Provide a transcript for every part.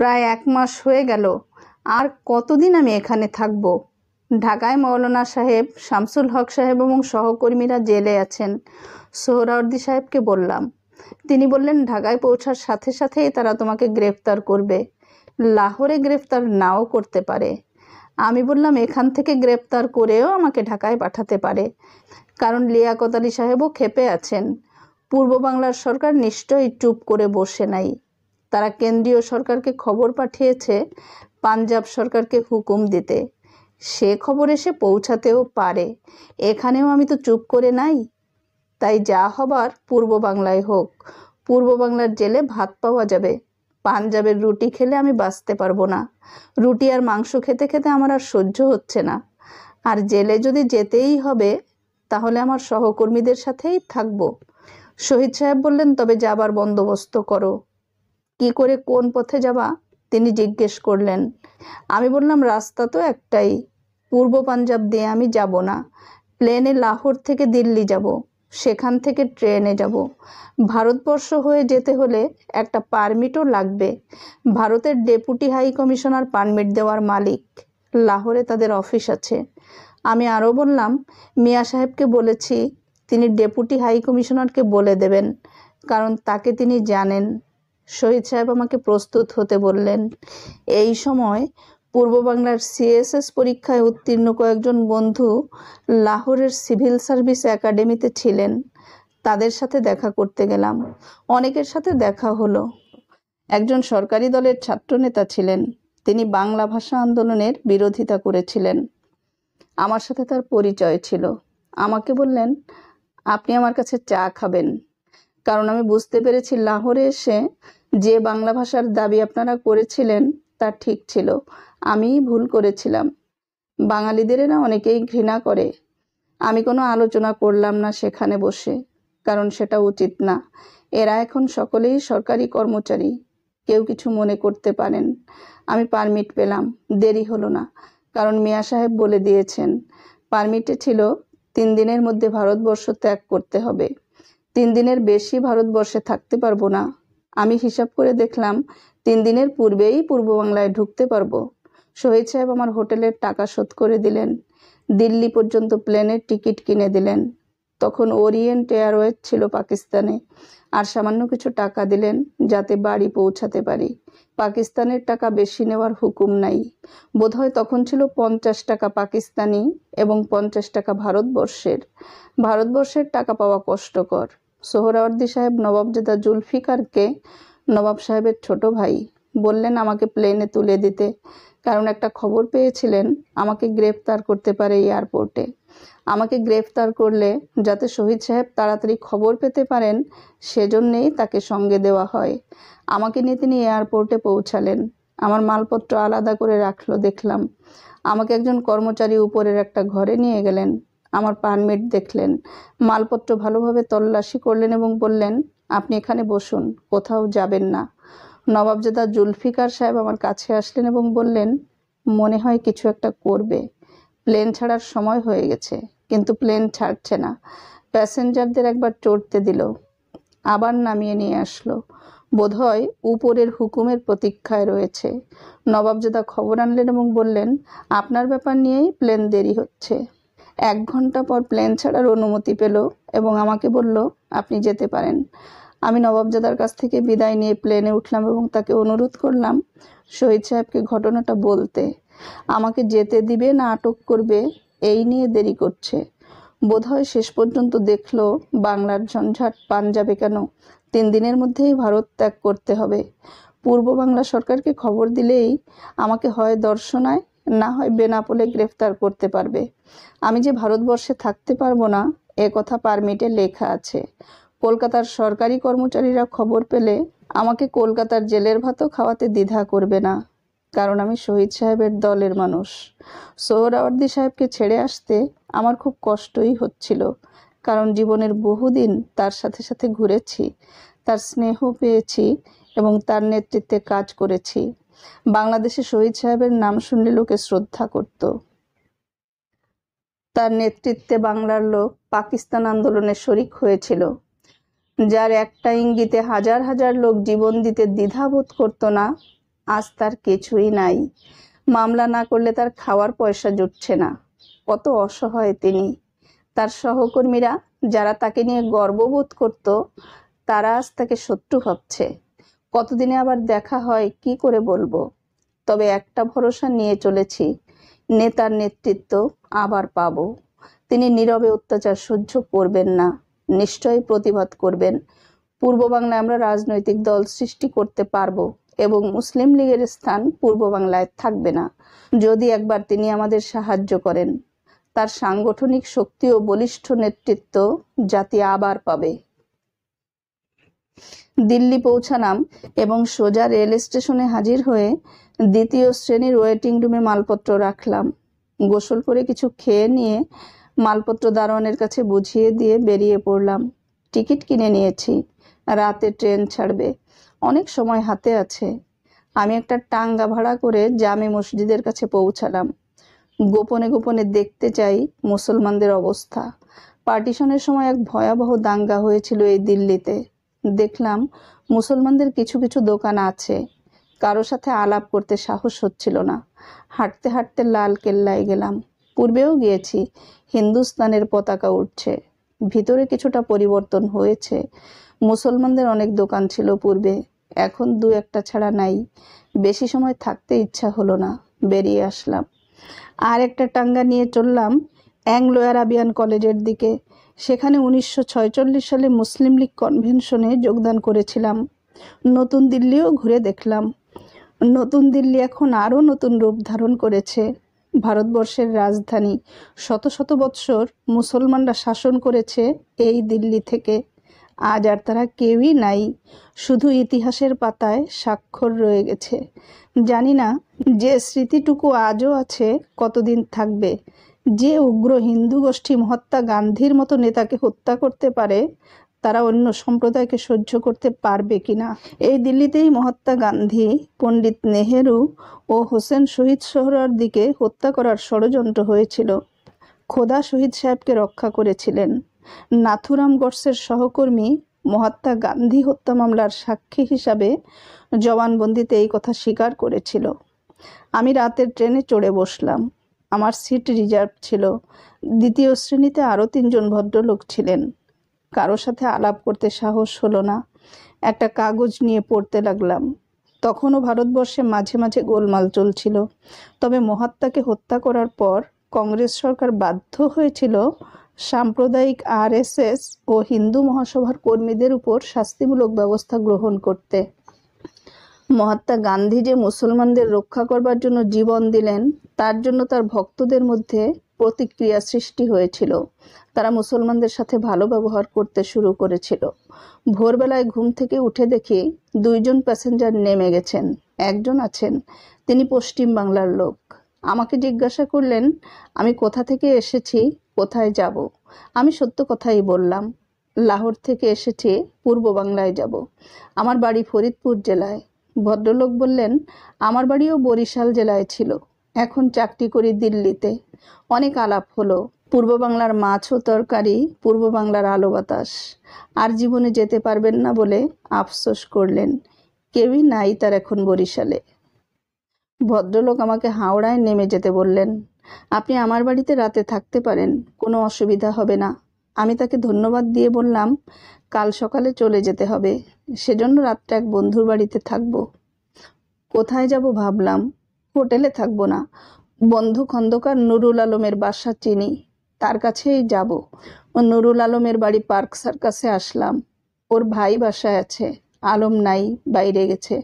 প্রায় এক মাস হয়ে গেল আর কতদিন আমি এখানে থাকব ঢাকায় মৌলানা সাহেব শামসুল হক সাহেব এবং সহকর্মীরা জেলে আছেন সোহরাওয়ার্দী সাহেবকে বললাম তিনি বললেন ঢাকায় পৌঁছার সাথে সাথেই তারা তোমাকে গ্রেফতার করবে লাহোরে গ্রেফতার নাও করতে পারে আমি বললাম এখান থেকে গ্রেপ্তার করেও আমাকে ঢাকায় পাঠাতে পারে কারণ লিয়াকত আলী সাহেবও খেপে আছেন পূর্ব বাংলার সরকার নিশ্চয়ই চুপ করে বসে নাই তারা কেন্দ্রীয় সরকারকে খবর পাঠিয়েছে পাঞ্জাব সরকারকে হুকুম দিতে সে খবর এসে পৌঁছাতেও পারে এখানেও আমি তো চুপ করে নাই তাই যা হবার পূর্ব বাংলায় হোক পূর্ব বাংলার জেলে ভাত পাওয়া যাবে পাঞ্জাবের রুটি খেলে আমি বাঁচতে পারবো না রুটি আর মাংস খেতে খেতে আমার আর সহ্য হচ্ছে না আর জেলে যদি যেতেই হবে তাহলে আমার সহকর্মীদের সাথেই থাকবো শহীদ সাহেব বললেন তবে যাবার বন্দোবস্ত করো কি করে কোন পথে যাবা তিনি জিজ্ঞেস করলেন আমি বললাম রাস্তা তো একটাই পূর্ব পাঞ্জাব দিয়ে আমি যাব না প্লেনে লাহোর থেকে দিল্লি যাব সেখান থেকে ট্রেনে যাব ভারতবর্ষ হয়ে যেতে হলে একটা পারমিটও লাগবে ভারতের ডেপুটি হাই কমিশনার পারমিট দেওয়ার মালিক লাহোরে তাদের অফিস আছে আমি আরও বললাম মিয়া সাহেবকে বলেছি তিনি ডেপুটি হাই কমিশনারকে বলে দেবেন কারণ তাকে তিনি জানেন শহীদ সাহেব আমাকে প্রস্তুত হতে বললেন এই সময় পূর্ব বাংলার সিএসএস পরীক্ষায় উত্তীর্ণ কয়েকজন বন্ধু লাহোরের সিভিল সার্ভিস একাডেমিতে ছিলেন তাদের সাথে দেখা করতে গেলাম অনেকের সাথে দেখা হলো একজন সরকারি দলের ছাত্রনেতা ছিলেন তিনি বাংলা ভাষা আন্দোলনের বিরোধিতা করেছিলেন আমার সাথে তার পরিচয় ছিল আমাকে বললেন আপনি আমার কাছে চা খাবেন কারণ আমি বুঝতে পেরেছি লাহোরে এসে যে বাংলা ভাষার দাবি আপনারা করেছিলেন তা ঠিক ছিল আমি ভুল করেছিলাম বাঙালিদের না অনেকেই ঘৃণা করে আমি কোনো আলোচনা করলাম না সেখানে বসে কারণ সেটা উচিত না এরা এখন সকলেই সরকারি কর্মচারী কেউ কিছু মনে করতে পারেন আমি পারমিট পেলাম দেরি হলো না কারণ মিয়া সাহেব বলে দিয়েছেন পারমিটে ছিল তিন দিনের মধ্যে ভারতবর্ষ ত্যাগ করতে হবে তিন দিনের বেশি ভারতবর্ষে থাকতে পারবো না আমি হিসাব করে দেখলাম তিন দিনের পূর্বেই পূর্ব বাংলায় ঢুকতে পারবো শহীদ সাহেব আমার হোটেলের টাকা শোধ করে দিলেন দিল্লি পর্যন্ত প্লেনের টিকিট কিনে দিলেন তখন ওরিয়েন্ট এয়ারওয়েজ ছিল পাকিস্তানে আর সামান্য কিছু টাকা দিলেন যাতে বাড়ি পৌঁছাতে পারি পাকিস্তানের টাকা বেশি নেওয়ার হুকুম নাই বোধহয় তখন ছিল পঞ্চাশ টাকা পাকিস্তানি এবং পঞ্চাশ টাকা ভারতবর্ষের ভারতবর্ষের টাকা পাওয়া কষ্টকর সোহরাওয়ার্দী সাহেব নবাবজাদা জুলফিকারকে নবাব সাহেবের ছোট ভাই বললেন আমাকে প্লেনে তুলে দিতে কারণ একটা খবর পেয়েছিলেন আমাকে গ্রেফতার করতে পারে এয়ারপোর্টে আমাকে গ্রেফতার করলে যাতে শহীদ সাহেব তাড়াতাড়ি খবর পেতে পারেন সেজন্যেই তাকে সঙ্গে দেওয়া হয় আমাকে নিয়ে তিনি এয়ারপোর্টে পৌঁছালেন আমার মালপত্র আলাদা করে রাখলো দেখলাম আমাকে একজন কর্মচারী উপরের একটা ঘরে নিয়ে গেলেন আমার পারমিট দেখলেন মালপত্র ভালোভাবে তল্লাশি করলেন এবং বললেন আপনি এখানে বসুন কোথাও যাবেন না নবাবজাদা জুলফিকার সাহেব আমার কাছে আসলেন এবং বললেন মনে হয় কিছু একটা করবে প্লেন ছাড়ার সময় হয়ে গেছে কিন্তু প্লেন ছাড়ছে না প্যাসেঞ্জারদের একবার চড়তে দিল আবার নামিয়ে নিয়ে আসলো বোধহয় উপরের হুকুমের প্রতীক্ষায় রয়েছে নবাবজাদা খবর আনলেন এবং বললেন আপনার ব্যাপার নিয়েই প্লেন দেরি হচ্ছে এক ঘন্টা পর প্লেন ছাড়ার অনুমতি পেল এবং আমাকে বলল আপনি যেতে পারেন আমি নবাবজাদার কাছ থেকে বিদায় নিয়ে প্লেনে উঠলাম এবং তাকে অনুরোধ করলাম শহীদ সাহেবকে ঘটনাটা বলতে আমাকে যেতে দিবে না আটক করবে এই নিয়ে দেরি করছে বোধহয় শেষ পর্যন্ত দেখল বাংলার ঝঞ্ঝাট পাঞ্জাবে কেন তিন দিনের মধ্যেই ভারত ত্যাগ করতে হবে পূর্ব বাংলা সরকারকে খবর দিলেই আমাকে হয় দর্শনায় না হয় বেনাপোলে গ্রেফতার করতে পারবে আমি যে ভারতবর্ষে থাকতে পারবো না এ কথা পারমিটে লেখা আছে কলকাতার সরকারি কর্মচারীরা খবর পেলে আমাকে কলকাতার জেলের ভাতও খাওয়াতে দ্বিধা করবে না কারণ আমি শহীদ সাহেবের দলের মানুষ সোহরাওয়ার্দি সাহেবকে ছেড়ে আসতে আমার খুব কষ্টই হচ্ছিল কারণ জীবনের বহুদিন তার সাথে সাথে ঘুরেছি তার স্নেহ পেয়েছি এবং তার নেতৃত্বে কাজ করেছি বাংলাদেশে শহীদ সাহেবের নাম শুনলে লোকে শ্রদ্ধা করত তার নেতৃত্বে বাংলার লোক পাকিস্তান আন্দোলনে শরিক হয়েছিল যার একটা ইঙ্গিতে হাজার হাজার লোক জীবন দিতে দ্বিধাবোধ করত না আজ তার কিছুই নাই মামলা না করলে তার খাওয়ার পয়সা জুটছে না কত অসহায় তিনি তার সহকর্মীরা যারা তাকে নিয়ে গর্ববোধ করত তারা আজ তাকে শত্রু ভাবছে কতদিনে আবার দেখা হয় কি করে বলবো তবে একটা ভরসা নিয়ে চলেছি নেতার নেতৃত্ব আবার পাব তিনি নীরবে অত্যাচার সহ্য করবেন না নিশ্চয়ই প্রতিবাদ করবেন পূর্ব বাংলায় আমরা রাজনৈতিক দল সৃষ্টি করতে পারবো এবং মুসলিম লীগের স্থান পূর্ব বাংলায় থাকবে না যদি একবার তিনি আমাদের সাহায্য করেন তার সাংগঠনিক শক্তি ও বলিষ্ঠ নেতৃত্ব জাতি আবার পাবে দিল্লি পৌঁছালাম এবং সোজা রেল স্টেশনে হাজির হয়ে দ্বিতীয় শ্রেণীর ওয়েটিং রুমে মালপত্র রাখলাম গোসল করে কিছু খেয়ে নিয়ে মালপত্র দারোয়ানের কাছে বুঝিয়ে দিয়ে বেরিয়ে পড়লাম টিকিট কিনে নিয়েছি রাতে ট্রেন ছাড়বে অনেক সময় হাতে আছে আমি একটা টাঙ্গা ভাড়া করে জামে মসজিদের কাছে পৌঁছালাম গোপনে গোপনে দেখতে চাই মুসলমানদের অবস্থা পার্টিশনের সময় এক ভয়াবহ দাঙ্গা হয়েছিল এই দিল্লিতে দেখলাম মুসলমানদের কিছু কিছু দোকান আছে কারো সাথে আলাপ করতে সাহস হচ্ছিল না হাঁটতে হাঁটতে লাল কেল্লায় গেলাম পূর্বেও গিয়েছি হিন্দুস্তানের পতাকা উঠছে ভিতরে কিছুটা পরিবর্তন হয়েছে মুসলমানদের অনেক দোকান ছিল পূর্বে এখন দু একটা ছাড়া নাই বেশি সময় থাকতে ইচ্ছা হলো না বেরিয়ে আসলাম আর একটা টাঙ্গা নিয়ে চললাম অ্যাংলো অ্যারাবিয়ান কলেজের দিকে সেখানে উনিশশো সালে মুসলিম লীগ কনভেনশনে যোগদান করেছিলাম নতুন দিল্লিও ঘুরে দেখলাম নতুন দিল্লি এখন আরও নতুন রূপ ধারণ করেছে ভারতবর্ষের রাজধানী শত শত বৎসর মুসলমানরা শাসন করেছে এই দিল্লি থেকে আজ আর তারা কেউই নাই শুধু ইতিহাসের পাতায় স্বাক্ষর রয়ে গেছে জানি না যে স্মৃতিটুকু আজও আছে কতদিন থাকবে যে উগ্র হিন্দু গোষ্ঠী মহাত্মা গান্ধীর মতো নেতাকে হত্যা করতে পারে তারা অন্য সম্প্রদায়কে সহ্য করতে পারবে কিনা এই দিল্লিতেই মহাত্মা গান্ধী পণ্ডিত নেহেরু ও হোসেন শহীদ দিকে হত্যা করার ষড়যন্ত্র হয়েছিল খোদা শহীদ সাহেবকে রক্ষা করেছিলেন নাথুরাম গডসের সহকর্মী মহাত্মা গান্ধী হত্যা মামলার সাক্ষী হিসাবে জবানবন্দিতে এই কথা স্বীকার করেছিল আমি রাতের ট্রেনে চড়ে বসলাম আমার সিট রিজার্ভ ছিল দ্বিতীয় শ্রেণীতে আরও তিনজন ভদ্রলোক ছিলেন কারো সাথে আলাপ করতে সাহস হলো না একটা কাগজ নিয়ে পড়তে লাগলাম তখনও ভারতবর্ষে মাঝে মাঝে গোলমাল চলছিল তবে মহাত্মাকে হত্যা করার পর কংগ্রেস সরকার বাধ্য হয়েছিল সাম্প্রদায়িক আরএসএস ও হিন্দু মহাসভার কর্মীদের উপর শাস্তিমূলক ব্যবস্থা গ্রহণ করতে মহাত্মা গান্ধী যে মুসলমানদের রক্ষা করবার জন্য জীবন দিলেন তার জন্য তার ভক্তদের মধ্যে প্রতিক্রিয়া সৃষ্টি হয়েছিল তারা মুসলমানদের সাথে ভালো ব্যবহার করতে শুরু করেছিল ভোরবেলায় ঘুম থেকে উঠে দেখি দুইজন প্যাসেঞ্জার নেমে গেছেন একজন আছেন তিনি পশ্চিম বাংলার লোক আমাকে জিজ্ঞাসা করলেন আমি কোথা থেকে এসেছি কোথায় যাব আমি সত্য কথাই বললাম লাহোর থেকে এসেছি পূর্ব বাংলায় যাব আমার বাড়ি ফরিদপুর জেলায় ভদ্রলোক বললেন আমার বাড়িও বরিশাল জেলায় ছিল এখন চাকরি করি দিল্লিতে অনেক আলাপ হলো পূর্ব বাংলার মাছ ও তরকারি পূর্ব বাংলার আলো বাতাস আর জীবনে যেতে পারবেন না বলে আফসোস করলেন কেউই নাই তার এখন বরিশালে ভদ্রলোক আমাকে হাওড়ায় নেমে যেতে বললেন আপনি আমার বাড়িতে রাতে থাকতে পারেন কোনো অসুবিধা হবে না আমি তাকে ধন্যবাদ দিয়ে বললাম কাল সকালে চলে যেতে হবে সেজন্য রাতটা এক বন্ধুর বাড়িতে থাকব কোথায় যাব ভাবলাম হোটেলে থাকবো না বন্ধু খন্দকার নুরুল আলমের বাসা চিনি তার কাছেই যাব নুরুল আলমের বাড়ি পার্ক সার্কাসে আসলাম ওর ভাই বাসায় আছে আলম নাই বাইরে গেছে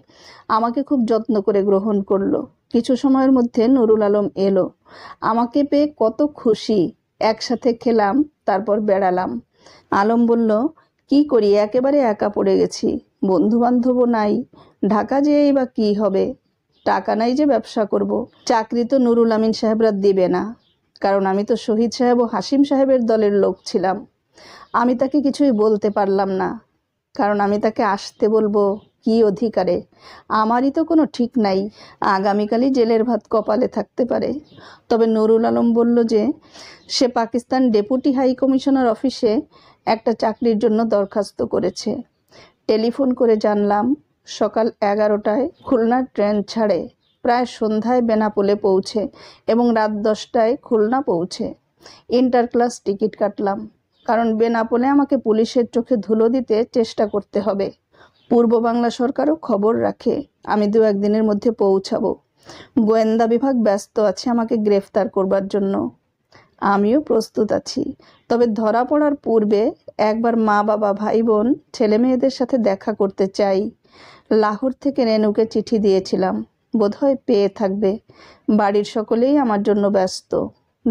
আমাকে খুব যত্ন করে গ্রহণ করলো কিছু সময়ের মধ্যে নুরুল আলম এলো আমাকে পেয়ে কত খুশি একসাথে খেলাম তারপর বেড়ালাম আলম বলল কি করি একেবারে একা পড়ে গেছি বন্ধুবান্ধবও নাই ঢাকা যেয়েই বা কী হবে টাকা নাই যে ব্যবসা করব। চাকরি তো নুরুল আমিন সাহেবরা দেবে না কারণ আমি তো শহীদ সাহেব ও হাসিম সাহেবের দলের লোক ছিলাম আমি তাকে কিছুই বলতে পারলাম না কারণ আমি তাকে আসতে বলবো কি অধিকারে আমারই তো কোনো ঠিক নাই আগামীকালই জেলের ভাত কপালে থাকতে পারে তবে নুরুল আলম বলল যে সে পাকিস্তান ডেপুটি হাই কমিশনার অফিসে একটা চাকরির জন্য দরখাস্ত করেছে টেলিফোন করে জানলাম সকাল এগারোটায় খুলনার ট্রেন ছাড়ে প্রায় সন্ধ্যায় বেনাপোলে পৌঁছে এবং রাত দশটায় খুলনা পৌঁছে ইন্টারক্লাস টিকিট কাটলাম কারণ বেনাপোলে আমাকে পুলিশের চোখে ধুলো দিতে চেষ্টা করতে হবে পূর্ব বাংলা সরকারও খবর রাখে আমি দু একদিনের মধ্যে পৌঁছাবো গোয়েন্দা বিভাগ ব্যস্ত আছে আমাকে গ্রেফতার করবার জন্য আমিও প্রস্তুত আছি তবে ধরা পড়ার পূর্বে একবার মা বাবা ভাই বোন ছেলে মেয়েদের সাথে দেখা করতে চাই লাহোর থেকে রেনুকে চিঠি দিয়েছিলাম বোধহয় পেয়ে থাকবে বাড়ির সকলেই আমার জন্য ব্যস্ত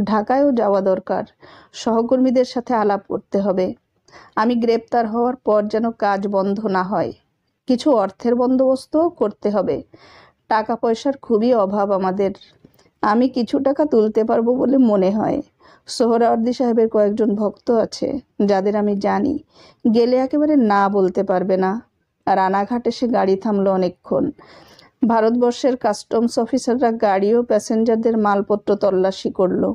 ঢাকায়ও যাওয়া দরকার সহকর্মীদের সাথে আলাপ করতে হবে আমি গ্রেপ্তার হওয়ার পর যেন কাজ বন্ধ না হয় কিছু অর্থের বন্দোবস্তও করতে হবে টাকা পয়সার খুবই অভাব আমাদের আমি কিছু টাকা তুলতে পারবো বলে মনে হয় সোহরাওয়ার্দি সাহেবের কয়েকজন ভক্ত আছে যাদের আমি জানি গেলে একেবারে না বলতে পারবে না রানাঘাটে সে গাড়ি থামলো অনেকক্ষণ ভারতবর্ষের কাস্টমস অফিসাররা গাড়ি ও প্যাসেঞ্জারদের মালপত্র তল্লাশি করলো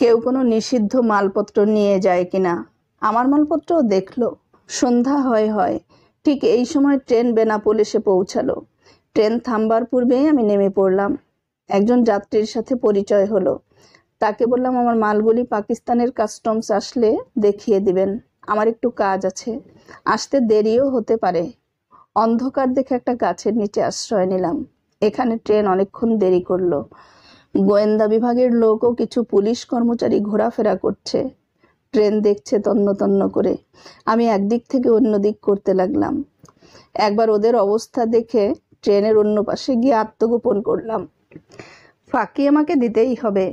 কেউ কোনো নিষিদ্ধ মালপত্র নিয়ে যায় কিনা আমার মালপত্রও দেখলো সন্ধ্যা হয় হয় ঠিক এই সময় ট্রেন বেনাপোল এসে পৌঁছালো ট্রেন থামবার পূর্বেই আমি নেমে পড়লাম একজন যাত্রীর সাথে পরিচয় হলো তাকে বললাম আমার মালগুলি পাকিস্তানের কাস্টমস আসলে দেখিয়ে দিবেন আমার একটু কাজ আছে আসতে দেরিও হতে পারে অন্ধকার দেখে একটা গাছের নিচে আশ্রয় নিলাম এখানে ট্রেন অনেকক্ষণ দেরি করলো গোয়েন্দা বিভাগের লোকও কিছু পুলিশ কর্মচারী ঘোরাফেরা করছে ট্রেন দেখছে তন্ন তন্ন করে আমি একদিক থেকে অন্য দিক করতে লাগলাম একবার ওদের অবস্থা দেখে ট্রেনের অন্য পাশে গিয়ে আত্মগোপন করলাম ফাঁকি আমাকে দিতেই হবে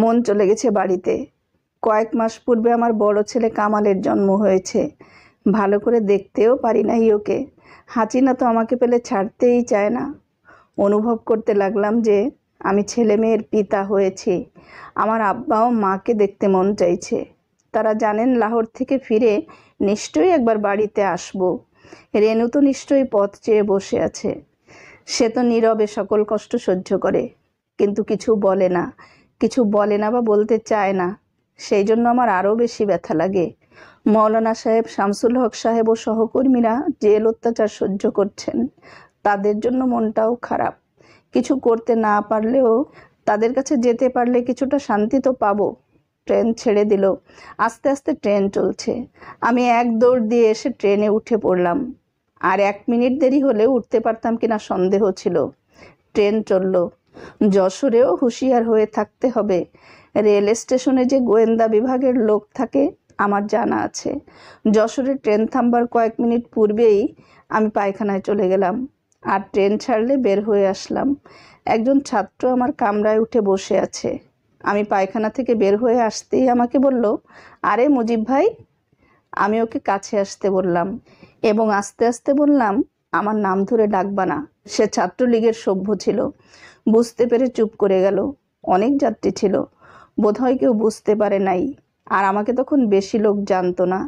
মন চলে গেছে বাড়িতে কয়েক মাস পূর্বে আমার বড় ছেলে কামালের জন্ম হয়েছে ভালো করে দেখতেও পারি না ইয়োকে হাঁচিনা তো আমাকে পেলে ছাড়তেই চায় না অনুভব করতে লাগলাম যে আমি ছেলে মেয়ের পিতা হয়েছি আমার আব্বাও মাকে দেখতে মন চাইছে তারা জানেন লাহোর থেকে ফিরে নিশ্চয়ই একবার বাড়িতে আসব রেণু তো নিশ্চয়ই পথ চেয়ে বসে আছে সে তো নীরবে সকল কষ্ট সহ্য করে কিন্তু কিছু বলে না কিছু বলে না বা বলতে চায় না সেই জন্য আমার আরও বেশি ব্যথা লাগে মৌলানা সাহেব শামসুল হক সাহেব ও সহকর্মীরা জেল অত্যাচার সহ্য করছেন তাদের জন্য মনটাও খারাপ কিছু করতে না পারলেও তাদের কাছে যেতে পারলে কিছুটা শান্তি তো পাবো ট্রেন ছেড়ে দিল আস্তে আস্তে ট্রেন চলছে আমি এক দৌড় দিয়ে এসে ট্রেনে উঠে পড়লাম আর এক মিনিট দেরি হলে উঠতে পারতাম কিনা সন্দেহ ছিল ট্রেন চললো যশোরেও হুঁশিয়ার হয়ে থাকতে হবে রেল স্টেশনে যে গোয়েন্দা বিভাগের লোক থাকে আমার জানা আছে যশোরে ট্রেন থামবার কয়েক মিনিট পূর্বেই আমি পায়খানায় চলে গেলাম আর ট্রেন ছাড়লে বের হয়ে আসলাম একজন ছাত্র আমার কামরায় উঠে বসে আছে আমি পায়খানা থেকে বের হয়ে আসতেই আমাকে বলল আরে মুজিব ভাই আমি ওকে কাছে আসতে বললাম এবং আস্তে আস্তে বললাম আমার নাম ধরে ডাকবা না সে ছাত্রলীগের সভ্য ছিল বুঝতে পেরে চুপ করে গেল অনেক যাত্রী ছিল বোধহয় কেউ বুঝতে পারে নাই আর আমাকে তখন বেশি লোক জানতো না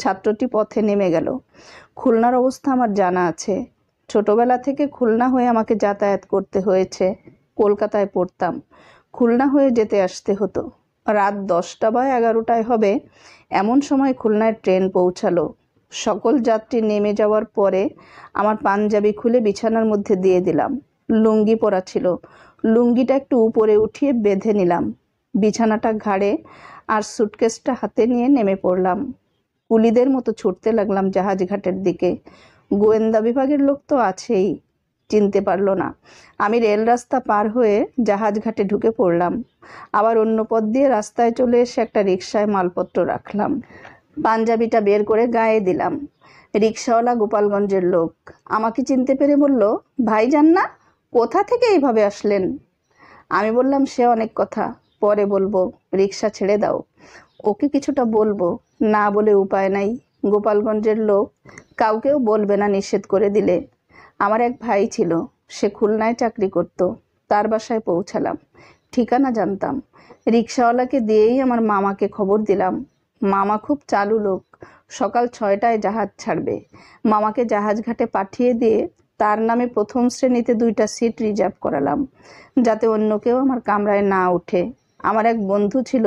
ছাত্রটি পথে নেমে গেল খুলনার অবস্থা আমার জানা আছে ছোটবেলা থেকে খুলনা হয়ে আমাকে যাতায়াত করতে হয়েছে কলকাতায় পড়তাম খুলনা হয়ে যেতে আসতে হতো রাত দশটা বা এগারোটায় হবে এমন সময় খুলনায় ট্রেন পৌঁছালো সকল যাত্রী নেমে যাওয়ার পরে আমার পাঞ্জাবি খুলে বিছানার মধ্যে দিয়ে দিলাম লুঙ্গি পরা ছিল লুঙ্গিটা একটু উপরে উঠিয়ে বেঁধে নিলাম বিছানাটা ঘাড়ে আর সুটকেসটা হাতে নিয়ে নেমে পড়লাম কুলিদের মতো ছুটতে লাগলাম জাহাজ ঘাটের দিকে গোয়েন্দা বিভাগের লোক তো আছেই চিনতে পারল না আমি রেল রাস্তা পার হয়ে জাহাজ ঘাটে ঢুকে পড়লাম আবার অন্য পথ দিয়ে রাস্তায় চলে এসে একটা রিক্সায় মালপত্র রাখলাম পাঞ্জাবিটা বের করে গায়ে দিলাম রিক্সাওয়ালা গোপালগঞ্জের লোক আমাকে চিনতে পেরে বলল ভাই যান না কোথা থেকে এইভাবে আসলেন আমি বললাম সে অনেক কথা পরে বলবো রিক্সা ছেড়ে দাও ওকে কিছুটা বলবো না বলে উপায় নাই গোপালগঞ্জের লোক কাউকেও বলবে না নিষেধ করে দিলে আমার এক ভাই ছিল সে খুলনায় চাকরি করত তার বাসায় পৌঁছালাম ঠিকানা জানতাম রিক্সাওয়ালাকে দিয়েই আমার মামাকে খবর দিলাম মামা খুব চালু লোক সকাল ছয়টায় জাহাজ ছাড়বে মামাকে জাহাজ ঘাটে পাঠিয়ে দিয়ে তার নামে প্রথম শ্রেণীতে দুইটা সিট রিজার্ভ করালাম যাতে অন্য কেউ আমার কামরায় না ওঠে আমার এক বন্ধু ছিল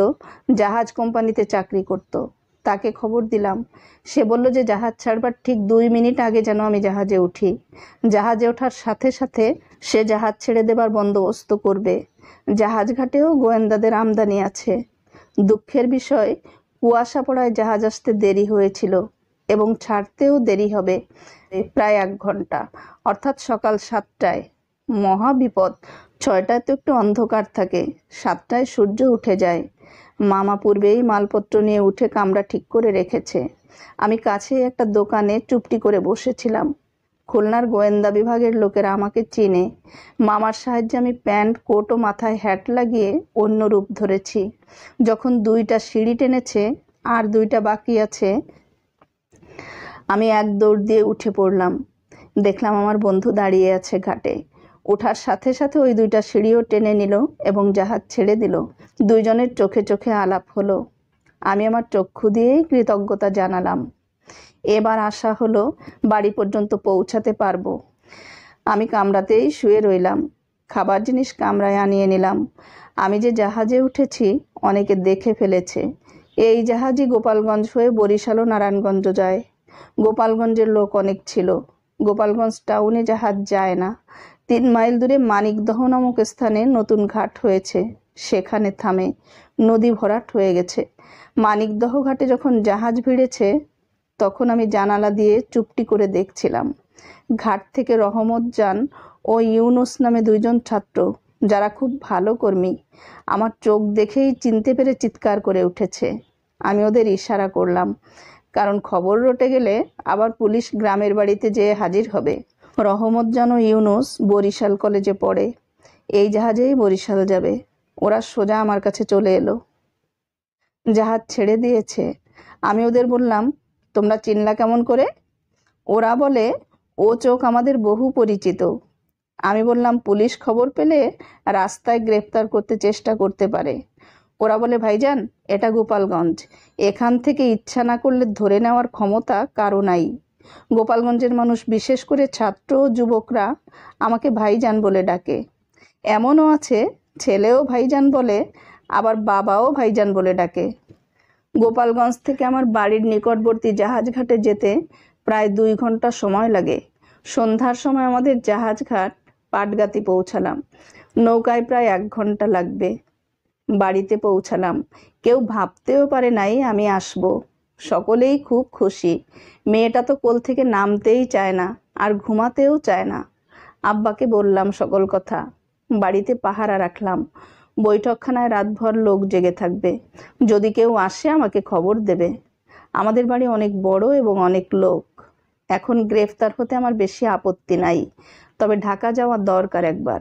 জাহাজ কোম্পানিতে চাকরি করত। তাকে খবর দিলাম সে বলল যে জাহাজ ছাড়বার ঠিক দুই মিনিট আগে যেন আমি জাহাজে উঠি জাহাজে ওঠার সাথে সাথে সে জাহাজ ছেড়ে দেবার বন্দোবস্ত করবে জাহাজ ঘাটেও গোয়েন্দাদের আমদানি আছে দুঃখের বিষয় কুয়াশা পড়ায় জাহাজ আসতে দেরি হয়েছিল এবং ছাড়তেও দেরি হবে প্রায় এক ঘন্টা অর্থাৎ সকাল সাতটায় মহা বিপদ ছয়টায় তো একটু অন্ধকার থাকে সাতটায় সূর্য উঠে যায় মামা পূর্বেই মালপত্র নিয়ে উঠে কামরা ঠিক করে রেখেছে আমি কাছে একটা দোকানে চুপটি করে বসেছিলাম খুলনার গোয়েন্দা বিভাগের লোকেরা আমাকে চিনে মামার সাহায্যে আমি প্যান্ট কোট ও মাথায় হ্যাট লাগিয়ে অন্য রূপ ধরেছি যখন দুইটা সিঁড়ি টেনেছে আর দুইটা বাকি আছে আমি এক দৌড় দিয়ে উঠে পড়লাম দেখলাম আমার বন্ধু দাঁড়িয়ে আছে ঘাটে ওঠার সাথে সাথে ওই দুইটা সিঁড়িও টেনে নিল এবং জাহাজ ছেড়ে দিল দুইজনের চোখে চোখে আলাপ হলো আমি আমার চক্ষু দিয়েই কৃতজ্ঞতা জানালাম এবার আশা হলো বাড়ি পর্যন্ত পৌঁছাতে পারবো আমি কামরাতেই শুয়ে রইলাম খাবার জিনিস কামরায় আনিয়ে নিলাম আমি যে জাহাজে উঠেছি অনেকে দেখে ফেলেছে এই জাহাজই গোপালগঞ্জ হয়ে বরিশাল ও নারায়ণগঞ্জ যায় গোপালগঞ্জের লোক অনেক ছিল গোপালগঞ্জ টাউনে জাহাজ যায় না তিন মাইল দূরে মানিকদহ নামক স্থানে নতুন ঘাট হয়েছে সেখানে থামে নদী ভরাট হয়ে গেছে মানিকদহ ঘাটে যখন জাহাজ ভিড়েছে তখন আমি জানালা দিয়ে চুপটি করে দেখছিলাম ঘাট থেকে রহমত যান ও ইউনুস নামে দুইজন ছাত্র যারা খুব ভালো কর্মী আমার চোখ দেখেই চিনতে পেরে চিৎকার করে উঠেছে আমি ওদের ইশারা করলাম কারণ খবর রটে গেলে আবার পুলিশ গ্রামের বাড়িতে যেয়ে হাজির হবে রহমত যেন ইউনুস বরিশাল কলেজে পড়ে এই জাহাজেই বরিশাল যাবে ওরা সোজা আমার কাছে চলে এলো জাহাজ ছেড়ে দিয়েছে আমি ওদের বললাম তোমরা চিনলা কেমন করে ওরা বলে ও চোখ আমাদের বহু পরিচিত আমি বললাম পুলিশ খবর পেলে রাস্তায় গ্রেপ্তার করতে চেষ্টা করতে পারে ওরা বলে ভাইজান এটা গোপালগঞ্জ এখান থেকে ইচ্ছা না করলে ধরে নেওয়ার ক্ষমতা কারো নাই গোপালগঞ্জের মানুষ বিশেষ করে ছাত্র যুবকরা আমাকে ভাইজান বলে ডাকে এমনও আছে ছেলেও ভাইজান বলে আবার বাবাও ভাইজান বলে ডাকে গোপালগঞ্জ থেকে আমার বাড়ির নিকটবর্তী জাহাজঘাটে যেতে প্রায় দুই ঘন্টা সময় লাগে সন্ধ্যার সময় আমাদের জাহাজঘাট পাটগাতি পৌঁছালাম নৌকায় প্রায় এক ঘন্টা লাগবে বাড়িতে পৌঁছালাম কেউ ভাবতেও পারে নাই আমি আসব সকলেই খুব খুশি মেয়েটা তো কোল থেকে নামতেই চায় না আর ঘুমাতেও চায় না আব্বাকে বললাম সকল কথা বাড়িতে পাহারা রাখলাম বৈঠকখানায় রাতভর লোক জেগে থাকবে যদি কেউ আসে আমাকে খবর দেবে আমাদের বাড়ি অনেক বড় এবং অনেক লোক এখন গ্রেফতার হতে আমার বেশি আপত্তি নাই তবে ঢাকা যাওয়া দরকার একবার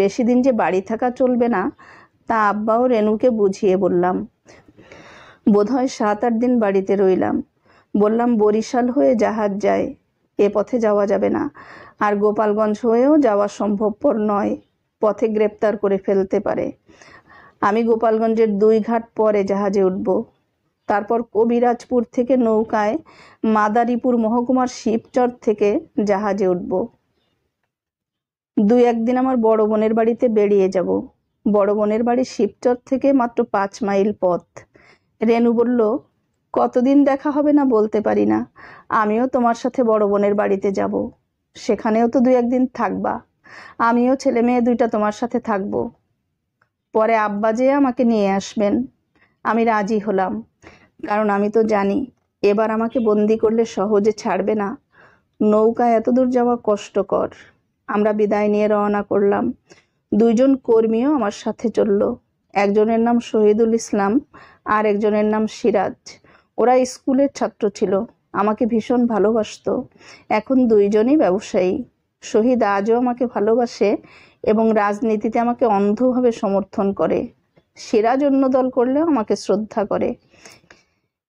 বেশি দিন যে বাড়ি থাকা চলবে না তা আব্বাও রেনুকে বুঝিয়ে বললাম বোধহয় সাত আট দিন বাড়িতে রইলাম বললাম বরিশাল হয়ে জাহাজ যায় এ পথে যাওয়া যাবে না আর গোপালগঞ্জ হয়েও যাওয়া সম্ভবপর নয় পথে গ্রেপ্তার করে ফেলতে পারে আমি গোপালগঞ্জের দুই ঘাট পরে জাহাজে উঠব তারপর কবিরাজপুর থেকে নৌকায় মাদারীপুর মহকুমার শিবচর থেকে জাহাজে উঠব দুই একদিন আমার বড় বোনের বাড়িতে বেরিয়ে যাব বড় বোনের বাড়ি শিবচর থেকে মাত্র পাঁচ মাইল পথ রেনু বলল কতদিন দেখা হবে না বলতে পারি না আমিও তোমার সাথে বড় বোনের বাড়িতে যাব সেখানেও তো দু একদিন থাকবা আমিও ছেলে মেয়ে দুইটা তোমার সাথে থাকব পরে আব্বা যে আমাকে নিয়ে আসবেন আমি রাজি হলাম কারণ আমি তো জানি এবার আমাকে বন্দি করলে সহজে ছাড়বে না নৌকা এত দূর যাওয়া কষ্টকর আমরা বিদায় নিয়ে রওনা করলাম দুইজন কর্মীও আমার সাথে চলল একজনের নাম শহীদুল ইসলাম আর একজনের নাম সিরাজ ওরা স্কুলের ছাত্র ছিল আমাকে ভীষণ ভালোবাসত এখন দুইজনই ব্যবসায়ী শহীদ আজও আমাকে ভালোবাসে এবং রাজনীতিতে আমাকে অন্ধভাবে সমর্থন করে সিরাজ অন্য দল করলেও আমাকে শ্রদ্ধা করে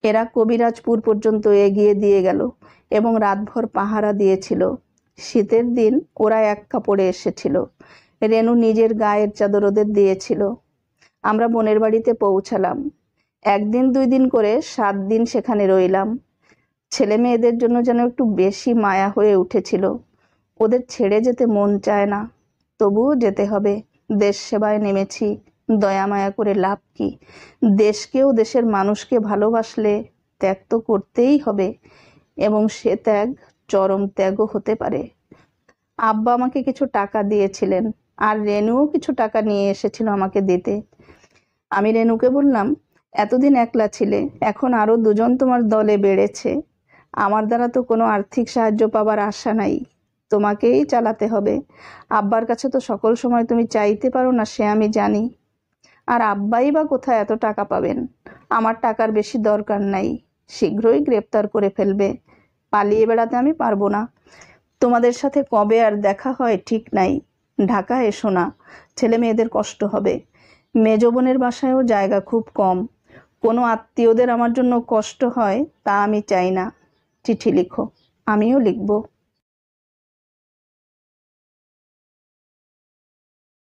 এরা কবিরাজপুর পর্যন্ত এগিয়ে দিয়ে গেল এবং রাতভর পাহারা দিয়েছিল শীতের দিন ওরা এক কাপড়ে এসেছিল রেনু নিজের গায়ের চাদর ওদের দিয়েছিল আমরা বোনের বাড়িতে পৌঁছালাম একদিন দুই দিন করে সাত দিন সেখানে রইলাম ছেলে মেয়েদের জন্য যেন একটু বেশি মায়া হয়ে উঠেছিল ওদের ছেড়ে যেতে মন চায় না তবুও যেতে হবে দেশ সেবায় নেমেছি দয়া মায়া করে লাভ কি দেশকেও দেশের মানুষকে ভালোবাসলে ত্যাগ তো করতেই হবে এবং সে ত্যাগ চরম ত্যাগও হতে পারে আব্বা আমাকে কিছু টাকা দিয়েছিলেন আর রেনুও কিছু টাকা নিয়ে এসেছিল আমাকে দিতে আমি রেনুকে বললাম এতদিন একলা ছিলে এখন আরও দুজন তোমার দলে বেড়েছে আমার দ্বারা তো কোনো আর্থিক সাহায্য পাবার আশা নাই তোমাকেই চালাতে হবে আব্বার কাছে তো সকল সময় তুমি চাইতে পারো না সে আমি জানি আর আব্বাই বা কোথায় এত টাকা পাবেন আমার টাকার বেশি দরকার নাই শীঘ্রই গ্রেপ্তার করে ফেলবে পালিয়ে বেড়াতে আমি পারবো না তোমাদের সাথে কবে আর দেখা হয় ঠিক নাই ঢাকা এসো না ছেলে মেয়েদের কষ্ট হবে মেজবনের বাসায়ও জায়গা খুব কম কোনো আত্মীয়দের আমার জন্য কষ্ট হয় তা আমি চাই না চিঠি লিখো আমিও লিখবো